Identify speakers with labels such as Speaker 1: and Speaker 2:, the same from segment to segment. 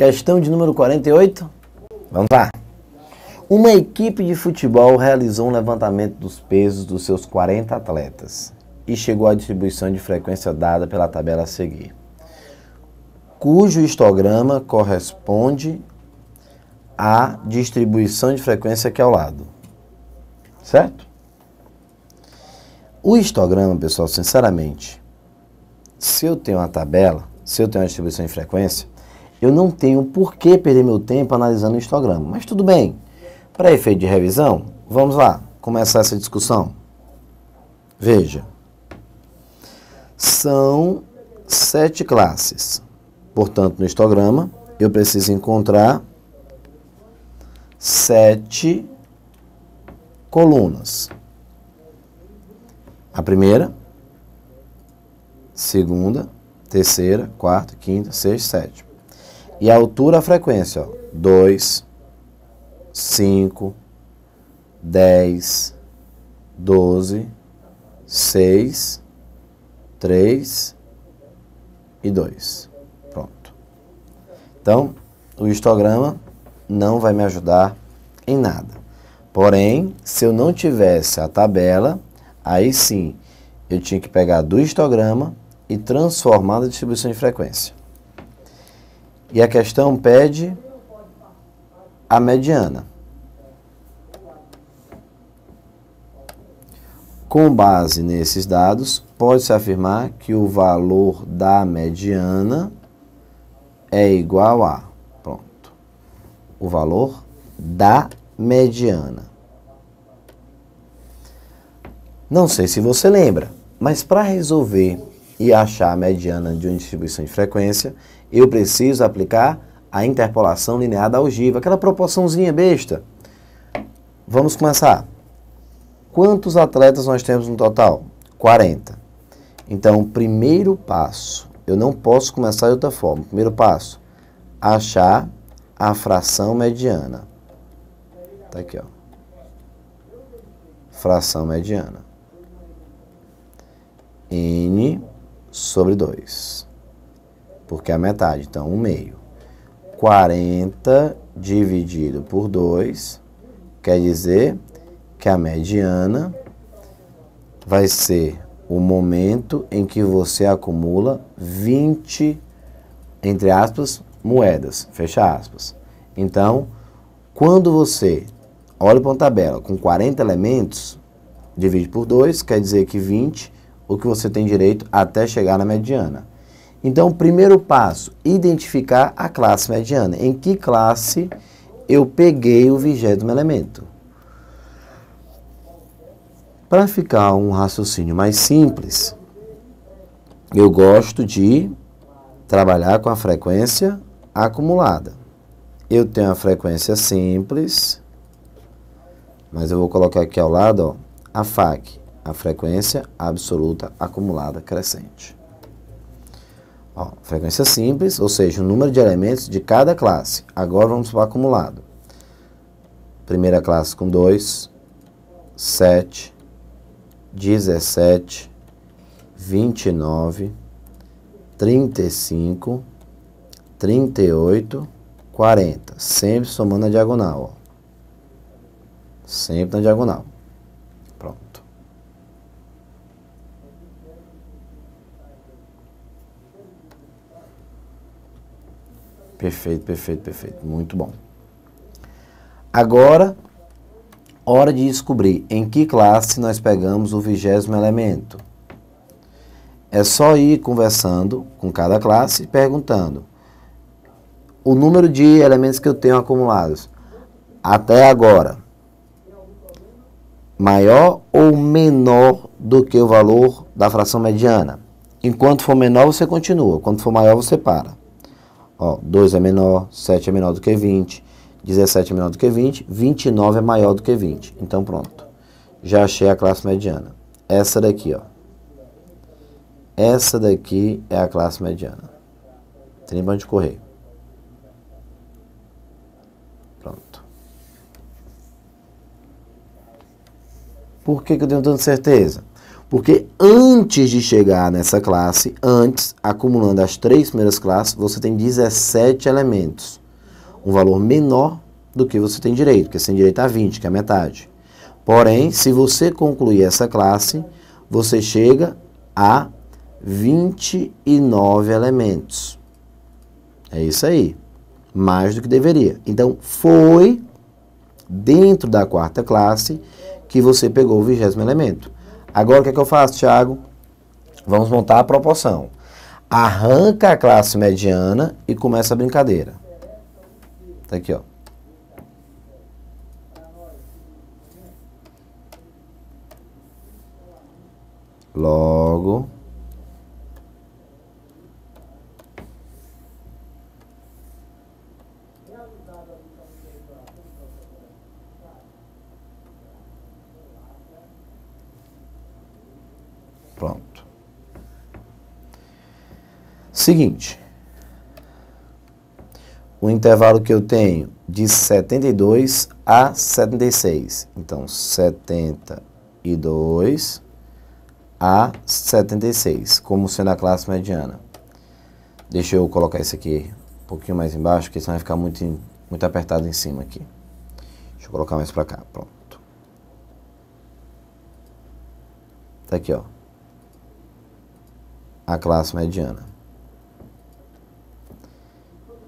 Speaker 1: Questão de número 48. Vamos lá. Uma equipe de futebol realizou um levantamento dos pesos dos seus 40 atletas e chegou à distribuição de frequência dada pela tabela a seguir, cujo histograma corresponde à distribuição de frequência aqui é ao lado. Certo? O histograma, pessoal, sinceramente, se eu tenho uma tabela, se eu tenho uma distribuição de frequência, eu não tenho por que perder meu tempo analisando o histograma. Mas tudo bem. Para efeito de revisão, vamos lá começar essa discussão. Veja. São sete classes. Portanto, no histograma, eu preciso encontrar sete colunas. A primeira, segunda, terceira, quarta, quinta, sexta, sétima. E a altura, a frequência, 2, 5, 10, 12, 6, 3 e 2. Pronto. Então, o histograma não vai me ajudar em nada. Porém, se eu não tivesse a tabela, aí sim, eu tinha que pegar do histograma e transformar na distribuição de frequência. E a questão pede a mediana. Com base nesses dados, pode-se afirmar que o valor da mediana é igual a, pronto, o valor da mediana. Não sei se você lembra, mas para resolver e achar a mediana de uma distribuição de frequência, eu preciso aplicar a interpolação linear da algiva, aquela proporçãozinha besta. Vamos começar. Quantos atletas nós temos no total? 40. Então, primeiro passo, eu não posso começar de outra forma. Primeiro passo, achar a fração mediana. Tá aqui, ó. Fração mediana. N sobre 2. Porque é a metade, então 1 um meio. 40 dividido por 2 quer dizer que a mediana vai ser o momento em que você acumula 20, entre aspas, moedas, fecha aspas. Então, quando você olha para uma tabela com 40 elementos, divide por 2, quer dizer que 20 o que você tem direito até chegar na mediana. Então, primeiro passo, identificar a classe mediana. Em que classe eu peguei o vigésimo elemento? Para ficar um raciocínio mais simples, eu gosto de trabalhar com a frequência acumulada. Eu tenho a frequência simples, mas eu vou colocar aqui ao lado ó, a FAC a frequência absoluta acumulada crescente. Ó, frequência simples, ou seja, o número de elementos de cada classe. Agora vamos para o acumulado. Primeira classe com 2, 7, 17, 29, 35, 38, 40. Sempre somando a diagonal. Ó. Sempre na diagonal. Perfeito, perfeito, perfeito. Muito bom. Agora, hora de descobrir em que classe nós pegamos o vigésimo elemento. É só ir conversando com cada classe, perguntando o número de elementos que eu tenho acumulados até agora maior ou menor do que o valor da fração mediana. Enquanto for menor, você continua. Quando for maior, você para. Ó, 2 é menor, 7 é menor do que 20, 17 é menor do que 20, 29 é maior do que 20. Então pronto. Já achei a classe mediana. Essa daqui, ó. Essa daqui é a classe mediana. Tem de correr. Pronto. Por que, que eu tenho tanta certeza? Porque antes de chegar nessa classe, antes, acumulando as três primeiras classes, você tem 17 elementos. Um valor menor do que você tem direito, porque você tem direito a 20, que é a metade. Porém, se você concluir essa classe, você chega a 29 elementos. É isso aí. Mais do que deveria. Então, foi dentro da quarta classe que você pegou o vigésimo elemento. Agora o que, é que eu faço, Thiago? Vamos montar a proporção. Arranca a classe mediana e começa a brincadeira. Tá aqui, ó. Logo. Seguinte, o intervalo que eu tenho de 72 a 76. Então, 72 a 76, como sendo a classe mediana. Deixa eu colocar isso aqui um pouquinho mais embaixo, porque senão vai ficar muito, muito apertado em cima aqui. Deixa eu colocar mais para cá, pronto. Tá aqui, ó. A classe mediana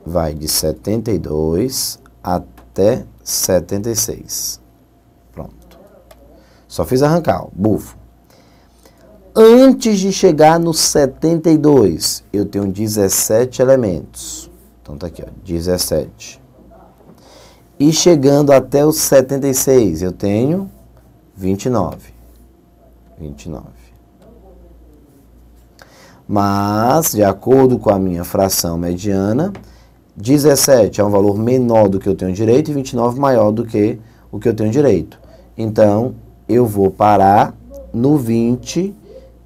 Speaker 1: vai de 72 até 76. Pronto. Só fiz arrancar, ó, bufo. Antes de chegar no 72, eu tenho 17 elementos. Então tá aqui, ó, 17. E chegando até o 76, eu tenho 29. 29. Mas, de acordo com a minha fração mediana, 17 é um valor menor do que eu tenho direito e 29 maior do que o que eu tenho direito. Então, eu vou parar no 20,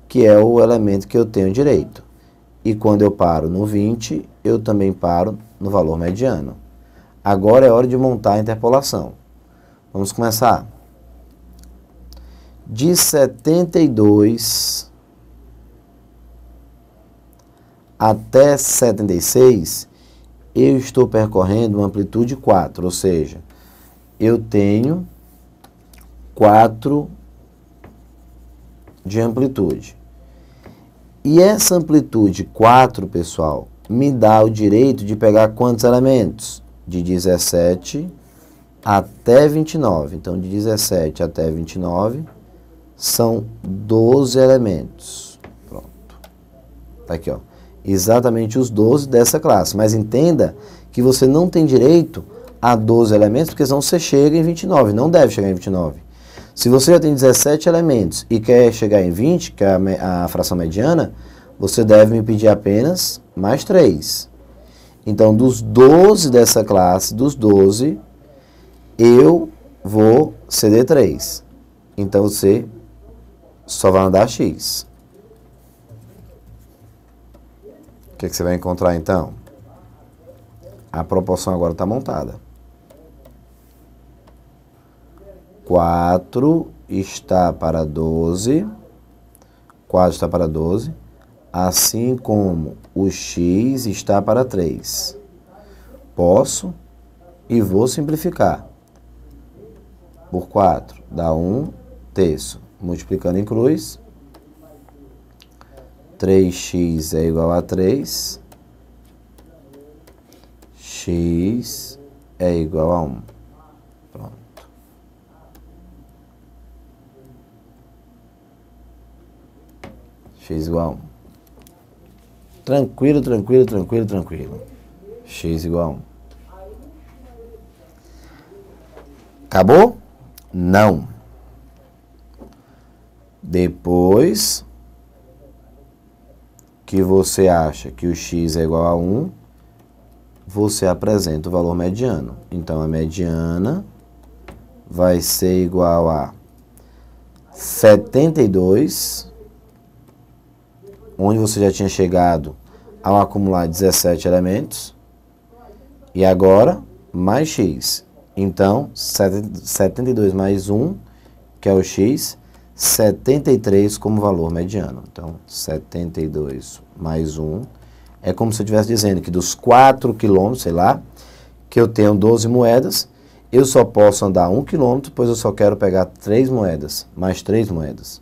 Speaker 1: que é o elemento que eu tenho direito. E quando eu paro no 20, eu também paro no valor mediano. Agora é hora de montar a interpolação. Vamos começar. De 72 até 76, eu estou percorrendo uma amplitude 4, ou seja, eu tenho 4 de amplitude. E essa amplitude 4, pessoal, me dá o direito de pegar quantos elementos? De 17 até 29. Então, de 17 até 29 são 12 elementos. Pronto. Está aqui, ó exatamente os 12 dessa classe. Mas entenda que você não tem direito a 12 elementos, porque senão você chega em 29, não deve chegar em 29. Se você já tem 17 elementos e quer chegar em 20, que é a, a fração mediana, você deve me pedir apenas mais 3. Então, dos 12 dessa classe, dos 12, eu vou ceder 3. Então, você só vai andar x. O que, que você vai encontrar então? A proporção agora está montada. 4 está para 12, 4 está para 12, assim como o x está para 3. Posso e vou simplificar. Por 4 dá 1 terço. Multiplicando em cruz, 3x é igual a 3, x é igual a 1. É Pronto. x é igual a 1. Tranquilo, tranquilo, tranquilo, tranquilo. x é igual a 1. Acabou? Não. Depois que você acha que o x é igual a 1, você apresenta o valor mediano. Então, a mediana vai ser igual a 72, onde você já tinha chegado ao acumular 17 elementos, e agora mais x. Então, 72 mais 1, que é o x, 73 como valor mediano. Então, 72 mais 1 é como se eu estivesse dizendo que dos 4 quilômetros, sei lá, que eu tenho 12 moedas, eu só posso andar 1 quilômetro, pois eu só quero pegar 3 moedas, mais 3 moedas.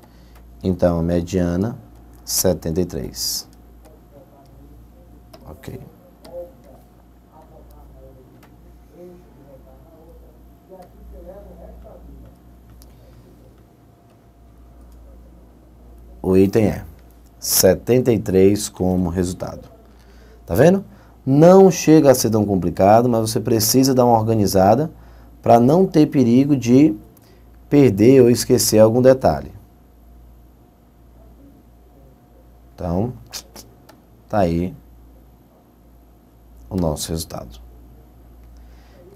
Speaker 1: Então, a mediana, 73. Ok. o item é 73 como resultado. Tá vendo? Não chega a ser tão complicado, mas você precisa dar uma organizada para não ter perigo de perder ou esquecer algum detalhe. Então, tá aí o nosso resultado.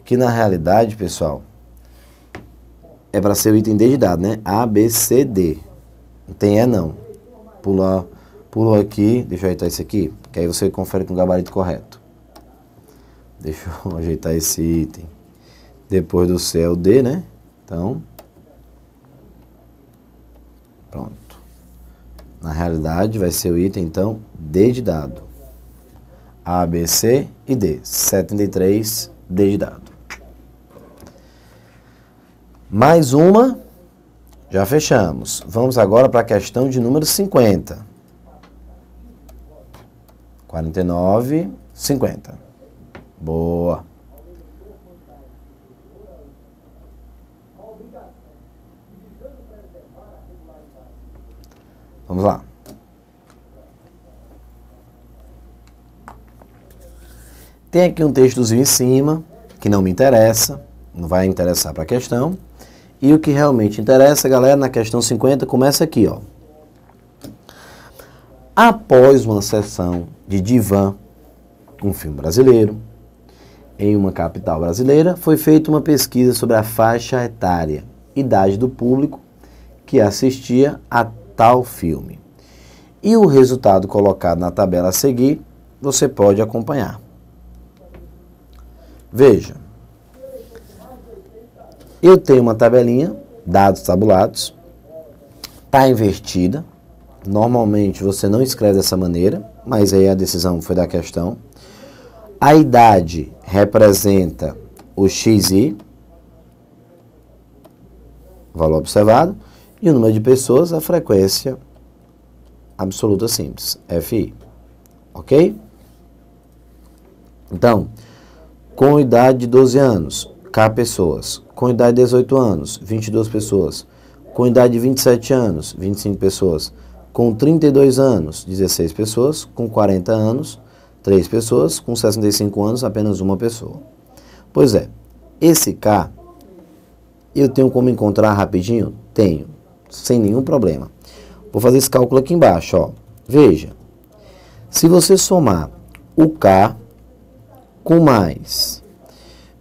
Speaker 1: Que na realidade, pessoal, é para ser o item D de dado, né? A, B, C, D. Não tem E não pular, pula aqui, deixa eu ajeitar esse aqui, que aí você confere com o gabarito correto. Deixa eu ajeitar esse item. Depois do C é o D, né? Então, pronto. Na realidade, vai ser o item, então, D de dado. A, B, C e D. 73, D de dado. Mais uma. Já fechamos. Vamos agora para a questão de número 50. 49, 50. Boa. Vamos lá. Tem aqui um textozinho em cima, que não me interessa, não vai interessar para a questão. E o que realmente interessa, galera, na questão 50, começa aqui, ó. Após uma sessão de divã, um filme brasileiro, em uma capital brasileira, foi feita uma pesquisa sobre a faixa etária, idade do público que assistia a tal filme. E o resultado colocado na tabela a seguir, você pode acompanhar. Veja. Eu tenho uma tabelinha, dados tabulados, está invertida. Normalmente você não escreve dessa maneira, mas aí a decisão foi da questão. A idade representa o XI, valor observado, e o número de pessoas, a frequência absoluta simples, FI. Ok? Então, com idade de 12 anos, K pessoas. Com idade de 18 anos, 22 pessoas. Com idade de 27 anos, 25 pessoas. Com 32 anos, 16 pessoas. Com 40 anos, 3 pessoas. Com 65 anos, apenas uma pessoa. Pois é, esse K eu tenho como encontrar rapidinho? Tenho, sem nenhum problema. Vou fazer esse cálculo aqui embaixo, ó. Veja, se você somar o K com mais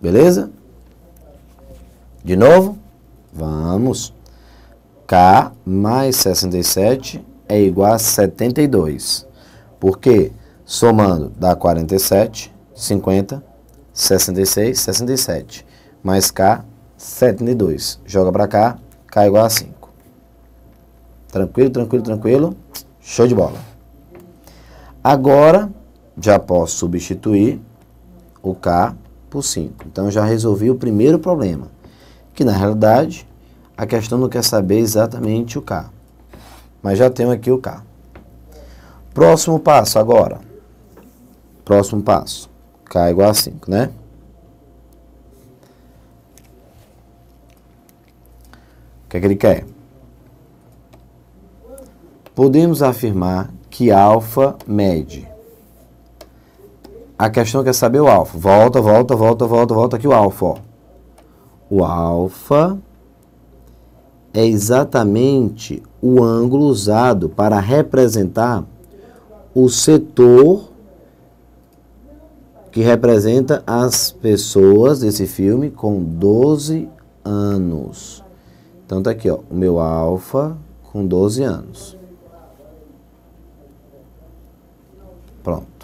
Speaker 1: Beleza? De novo? Vamos. K mais 67 é igual a 72. Por quê? somando dá 47, 50, 66, 67. Mais K, 72. Joga para cá, K é igual a 5. Tranquilo, tranquilo, tranquilo. Show de bola. Agora, já posso substituir o K por 5. Então já resolvi o primeiro problema, que na realidade a questão não quer saber exatamente o K. Mas já tenho aqui o K. Próximo passo agora. Próximo passo. K é igual a 5, né? O que é que ele quer? Podemos afirmar que alfa mede a questão é quer é saber o alfa. Volta, volta, volta, volta, volta aqui o alfa. Ó. O alfa é exatamente o ângulo usado para representar o setor que representa as pessoas desse filme com 12 anos. Então tá aqui, ó, o meu alfa com 12 anos. Pronto.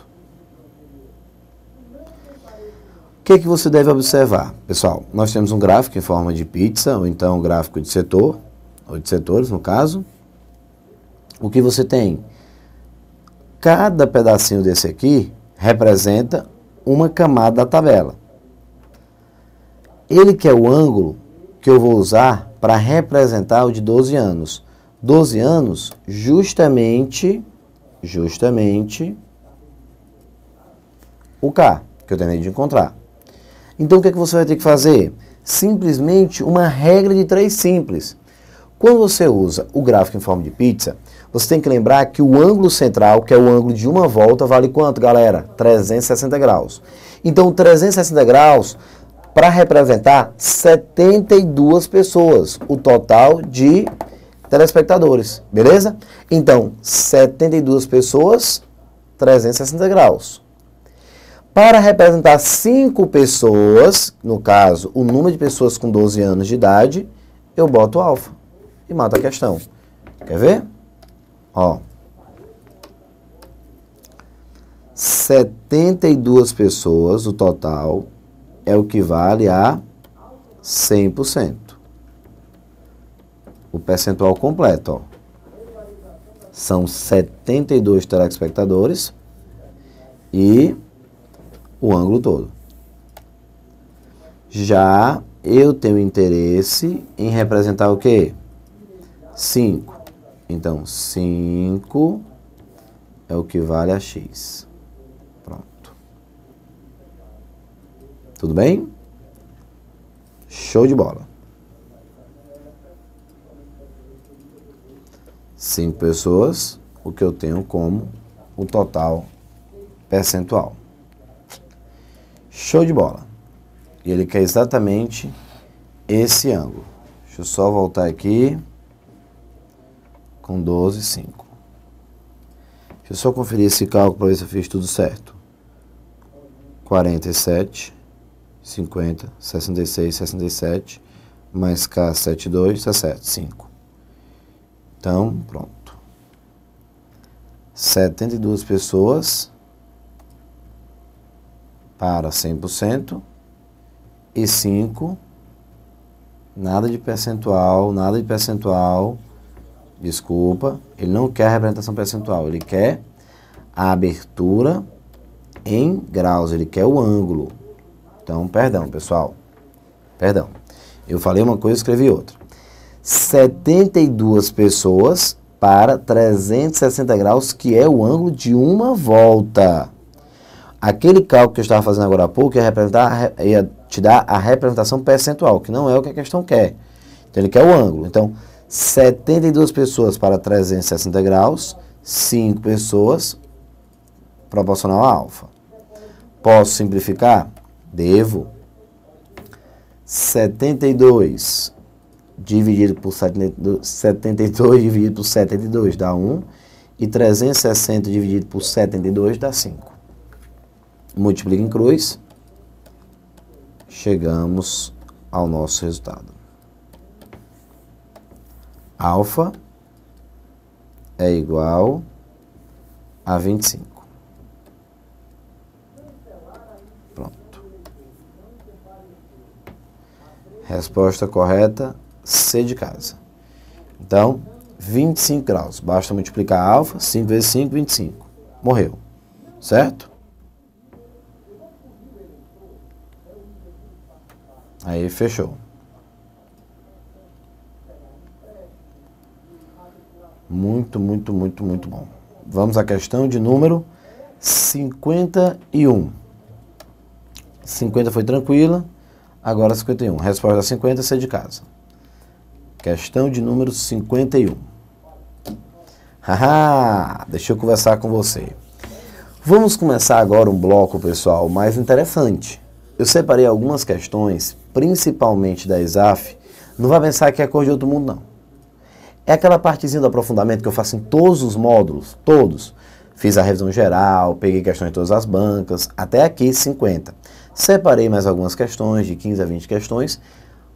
Speaker 1: O que, é que você deve observar? Pessoal, nós temos um gráfico em forma de pizza, ou então um gráfico de setor, ou de setores no caso. O que você tem? Cada pedacinho desse aqui representa uma camada da tabela. Ele que é o ângulo que eu vou usar para representar o de 12 anos. 12 anos, justamente, justamente, o K, que eu tenho de encontrar. Então o que, é que você vai ter que fazer? Simplesmente uma regra de três simples. Quando você usa o gráfico em forma de pizza, você tem que lembrar que o ângulo central, que é o ângulo de uma volta, vale quanto, galera? 360 graus. Então, 360 graus para representar 72 pessoas, o total de telespectadores, beleza? Então, 72 pessoas, 360 graus. Para representar cinco pessoas, no caso, o número de pessoas com 12 anos de idade, eu boto alfa e mato a questão. Quer ver? Ó. 72 pessoas, o total, é o que vale a 100%. O percentual completo, ó. São 72 telespectadores e o ângulo todo. Já eu tenho interesse em representar o quê? 5. Então, 5 é o que vale a x. Pronto. Tudo bem? Show de bola. Cinco pessoas, o que eu tenho como o total percentual. Show de bola. E ele quer exatamente esse ângulo. Deixa eu só voltar aqui. Com 12, 5. Deixa eu só conferir esse cálculo para ver se eu fiz tudo certo. 47, 50, 66, 67, mais K, 72, está certo, 5. Então, pronto. 72 pessoas para 100% e 5 nada de percentual, nada de percentual. Desculpa, ele não quer representação percentual, ele quer a abertura em graus, ele quer o ângulo. Então, perdão, pessoal. Perdão. Eu falei uma coisa e escrevi outra. 72 pessoas para 360 graus, que é o ângulo de uma volta aquele cálculo que eu estava fazendo agora há pouco ia, representar, ia te dar a representação percentual, que não é o que a questão quer. Então, ele quer o ângulo. Então, 72 pessoas para 360 graus, 5 pessoas proporcional a alfa. Posso simplificar? Devo. 72 dividido por 72, 72 dividido por 72 dá 1 e 360 dividido por 72 dá 5 multiplica em cruz, chegamos ao nosso resultado. Alfa é igual a 25. Pronto. Resposta correta, C de casa. Então, 25 graus. Basta multiplicar alfa, 5 vezes 5, 25. Morreu. Certo? Aí fechou. Muito, muito, muito, muito bom. Vamos à questão de número 51. 50 foi tranquila, agora 51. Resposta 50, sai de casa. Questão de número 51. Haha, deixa eu conversar com você. Vamos começar agora um bloco, pessoal, mais interessante. Eu separei algumas questões principalmente da ESAF, não vai pensar que é coisa de outro mundo, não. É aquela partezinha do aprofundamento que eu faço em todos os módulos, todos. Fiz a revisão geral, peguei questões de todas as bancas, até aqui 50. Separei mais algumas questões, de 15 a 20 questões,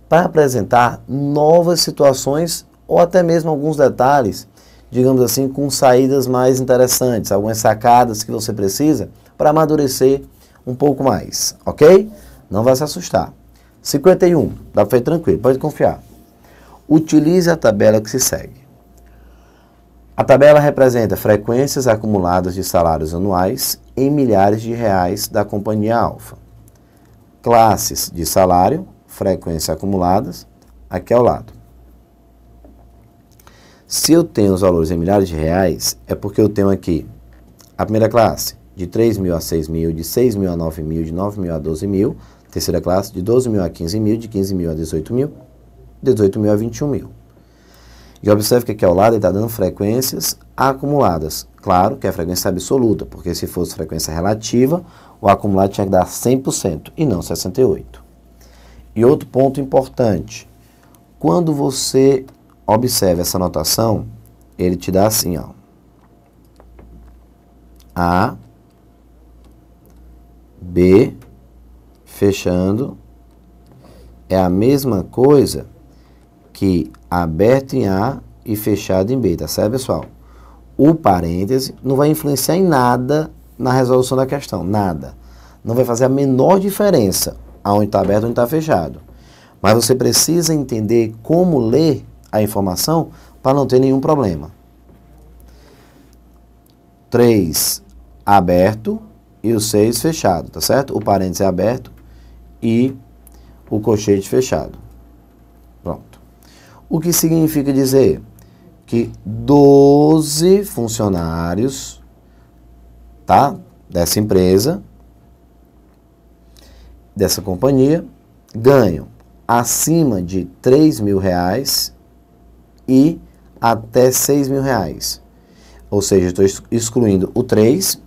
Speaker 1: para apresentar novas situações ou até mesmo alguns detalhes, digamos assim, com saídas mais interessantes, algumas sacadas que você precisa para amadurecer um pouco mais, ok? Não vai se assustar. 51, dá para ir tranquilo, pode confiar. Utilize a tabela que se segue. A tabela representa frequências acumuladas de salários anuais em milhares de reais da companhia Alfa. Classes de salário, frequências acumuladas, aqui ao lado. Se eu tenho os valores em milhares de reais, é porque eu tenho aqui a primeira classe, de 3 mil a 6 mil, de 6 mil a 9 mil, de 9 mil a 12 mil, Terceira classe, de 12 mil a 15 mil, de 15 mil a 18 mil, 18 mil a 21 mil. E observe que aqui ao lado ele está dando frequências acumuladas. Claro que é frequência absoluta, porque se fosse frequência relativa, o acumulado tinha que dar 100% e não 68%. E outro ponto importante, quando você observa essa notação, ele te dá assim, ó. A, B, fechando é a mesma coisa que aberto em A e fechado em B, tá certo, pessoal? O parêntese não vai influenciar em nada na resolução da questão, nada. Não vai fazer a menor diferença aonde está aberto e onde está fechado. Mas você precisa entender como ler a informação para não ter nenhum problema. 3 aberto e o 6 fechado, tá certo? O parêntese é aberto e o colchete fechado. Pronto. O que significa dizer que 12 funcionários tá, dessa empresa, dessa companhia, ganham acima de 3 mil reais e até 6 mil reais. Ou seja, estou excluindo o 3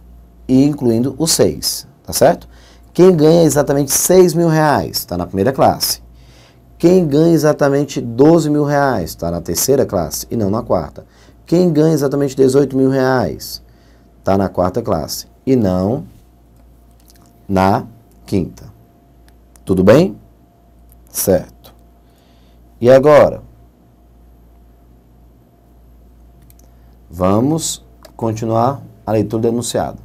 Speaker 1: e incluindo o 6, tá certo? Quem ganha exatamente 6 mil reais está na primeira classe. Quem ganha exatamente 12 mil reais está na terceira classe e não na quarta. Quem ganha exatamente 18 mil reais está na quarta classe e não na quinta. Tudo bem? Certo. E agora? Vamos continuar a leitura do enunciado.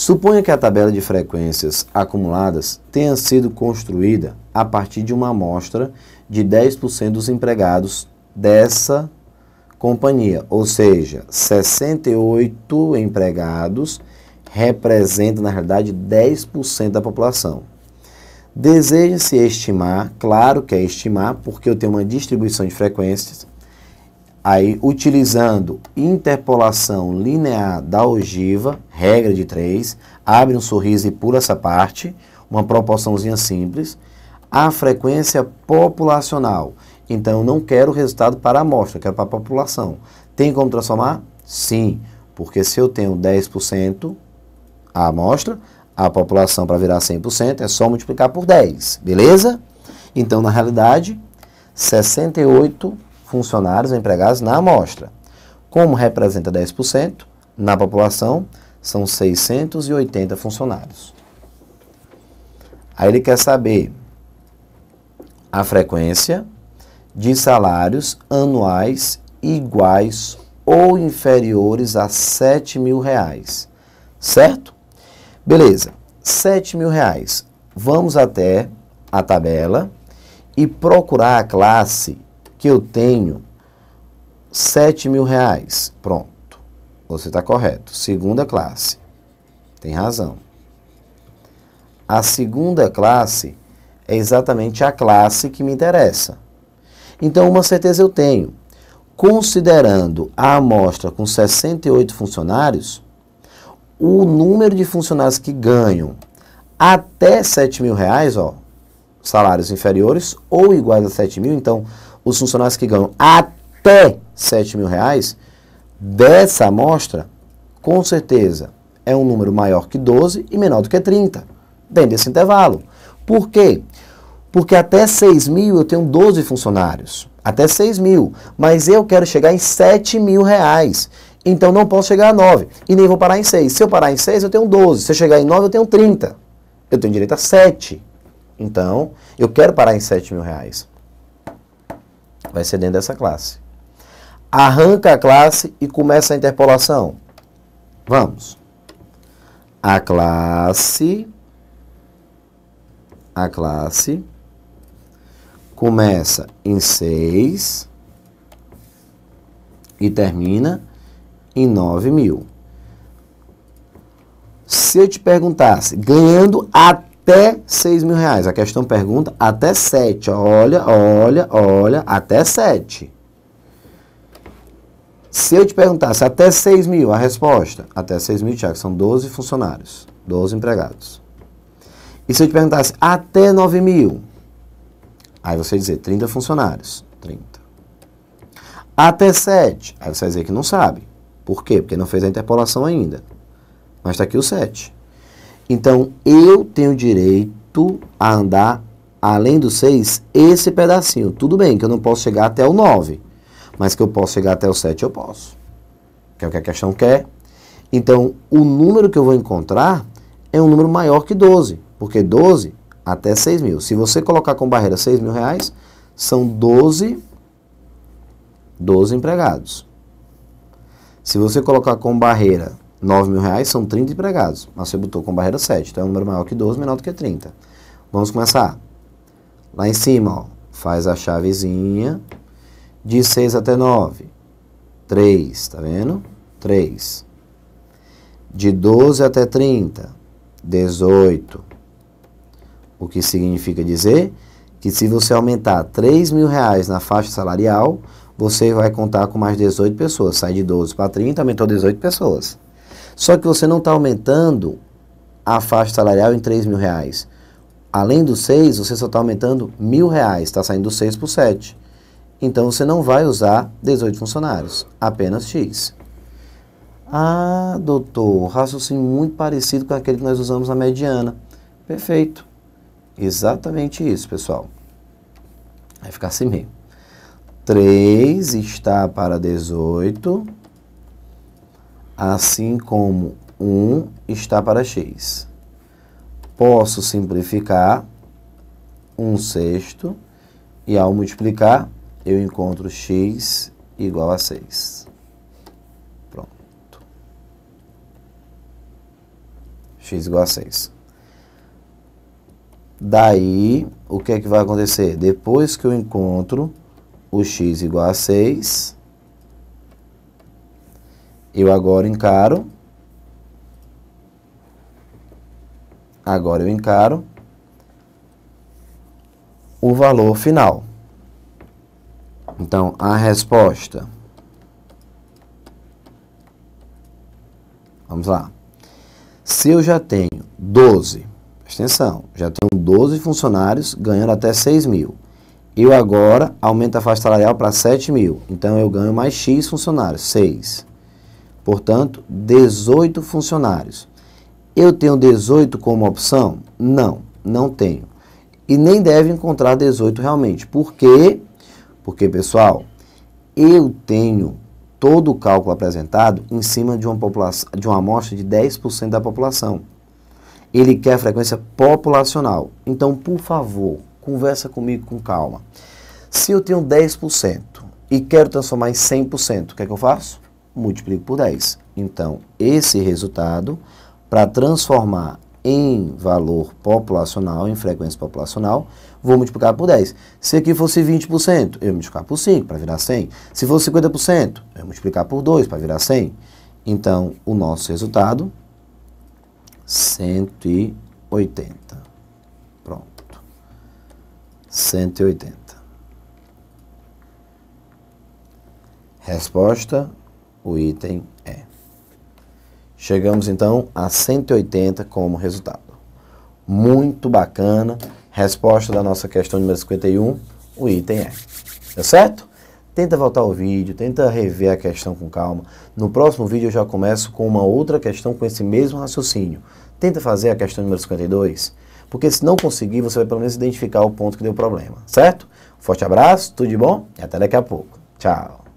Speaker 1: Suponha que a tabela de frequências acumuladas tenha sido construída a partir de uma amostra de 10% dos empregados dessa companhia, ou seja, 68 empregados representam, na realidade, 10% da população. Deseja-se estimar, claro que é estimar, porque eu tenho uma distribuição de frequências, Aí, utilizando interpolação linear da ogiva, regra de 3, abre um sorriso e pula essa parte, uma proporçãozinha simples. A frequência populacional. Então, eu não quero o resultado para a amostra, quero para a população. Tem como transformar? Sim, porque se eu tenho 10% a amostra, a população para virar 100% é só multiplicar por 10, beleza? Então, na realidade, 68 funcionários empregados na amostra. Como representa 10%, na população são 680 funcionários. Aí ele quer saber a frequência de salários anuais iguais ou inferiores a 7 mil reais, certo? Beleza, 7 mil reais. Vamos até a tabela e procurar a classe que eu tenho 7 mil reais. Pronto. Você está correto. Segunda classe. Tem razão. A segunda classe é exatamente a classe que me interessa. Então, uma certeza eu tenho. Considerando a amostra com 68 funcionários, o número de funcionários que ganham até 7 mil reais, ó, salários inferiores ou iguais a 7 mil, então os funcionários que ganham até 7 mil reais, dessa amostra, com certeza, é um número maior que 12 e menor do que 30, dentro desse intervalo. Por quê? Porque até 6 mil eu tenho 12 funcionários, até 6 mil, mas eu quero chegar em 7 mil reais. Então não posso chegar a 9 e nem vou parar em 6. Se eu parar em 6, eu tenho 12. Se eu chegar em 9, eu tenho 30. Eu tenho direito a 7. Então, eu quero parar em 7 mil reais. Vai ser dentro dessa classe. Arranca a classe e começa a interpolação. Vamos. A classe. A classe. Começa em 6 e termina em 9 mil. Se eu te perguntasse, ganhando até até 6 mil reais. A questão pergunta até 7. Olha, olha, olha, até 7. Se eu te perguntasse até 6 mil, a resposta, até 6 mil, Tiago, são 12 funcionários, 12 empregados. E se eu te perguntasse até 9 mil, aí você ia dizer 30 funcionários, 30. Até 7, aí você vai dizer que não sabe. Por quê? Porque não fez a interpolação ainda. Mas está aqui o 7. Então, eu tenho direito a andar além do 6, esse pedacinho. Tudo bem que eu não posso chegar até o 9, mas que eu posso chegar até o 7, eu posso. Que é o que a questão quer. Então, o número que eu vou encontrar é um número maior que 12, porque 12 até 6 mil. Se você colocar com barreira 6 mil reais, são 12, 12 empregados. Se você colocar com barreira 9 mil reais são 30 empregados, mas você botou com barreira 7, então é um número maior que 12, menor do que 30. Vamos começar. Lá em cima, ó, faz a chavezinha de 6 até 9. 3, tá vendo? 3. De 12 até 30, 18. O que significa dizer que se você aumentar 3 mil reais na faixa salarial, você vai contar com mais 18 pessoas. Sai de 12 para 30, aumentou 18 pessoas. Só que você não está aumentando a faixa salarial em 3 mil reais. Além dos 6, você só está aumentando mil reais, está saindo 6 por 7. Então você não vai usar 18 funcionários, apenas X. Ah, doutor, raciocínio muito parecido com aquele que nós usamos na mediana. Perfeito. Exatamente isso, pessoal. Vai ficar assim mesmo. 3 está para 18 assim como 1 está para x. Posso simplificar 1 sexto e ao multiplicar eu encontro x igual a 6. Pronto. x igual a 6. Daí, o que é que vai acontecer? Depois que eu encontro o x igual a 6, eu agora encaro. Agora eu encaro o valor final. Então, a resposta. Vamos lá. Se eu já tenho 12, presta atenção, já tenho 12 funcionários ganhando até 6 mil. Eu agora aumento a faixa salarial para 7 mil. Então, eu ganho mais X funcionários, 6. Portanto, 18 funcionários. Eu tenho 18 como opção? Não, não tenho. E nem deve encontrar 18 realmente. Por quê? Porque, pessoal, eu tenho todo o cálculo apresentado em cima de uma, população, de uma amostra de 10% da população. Ele quer frequência populacional. Então, por favor, conversa comigo com calma. Se eu tenho 10% e quero transformar em 100%, o que é que eu faço? multiplico por 10. Então, esse resultado, para transformar em valor populacional, em frequência populacional, vou multiplicar por 10. Se aqui fosse 20%, eu multiplicar por 5 para virar 100. Se fosse 50%, eu multiplicar por 2 para virar 100. Então, o nosso resultado, 180. Pronto. 180. Resposta o item é. Chegamos então a 180 como resultado. Muito bacana. Resposta da nossa questão número 51, o item é. Deu certo? Tenta voltar o vídeo, tenta rever a questão com calma. No próximo vídeo eu já começo com uma outra questão com esse mesmo raciocínio. Tenta fazer a questão número 52, porque se não conseguir, você vai pelo menos identificar o ponto que deu problema, certo? Forte abraço, tudo de bom e até daqui a pouco. Tchau!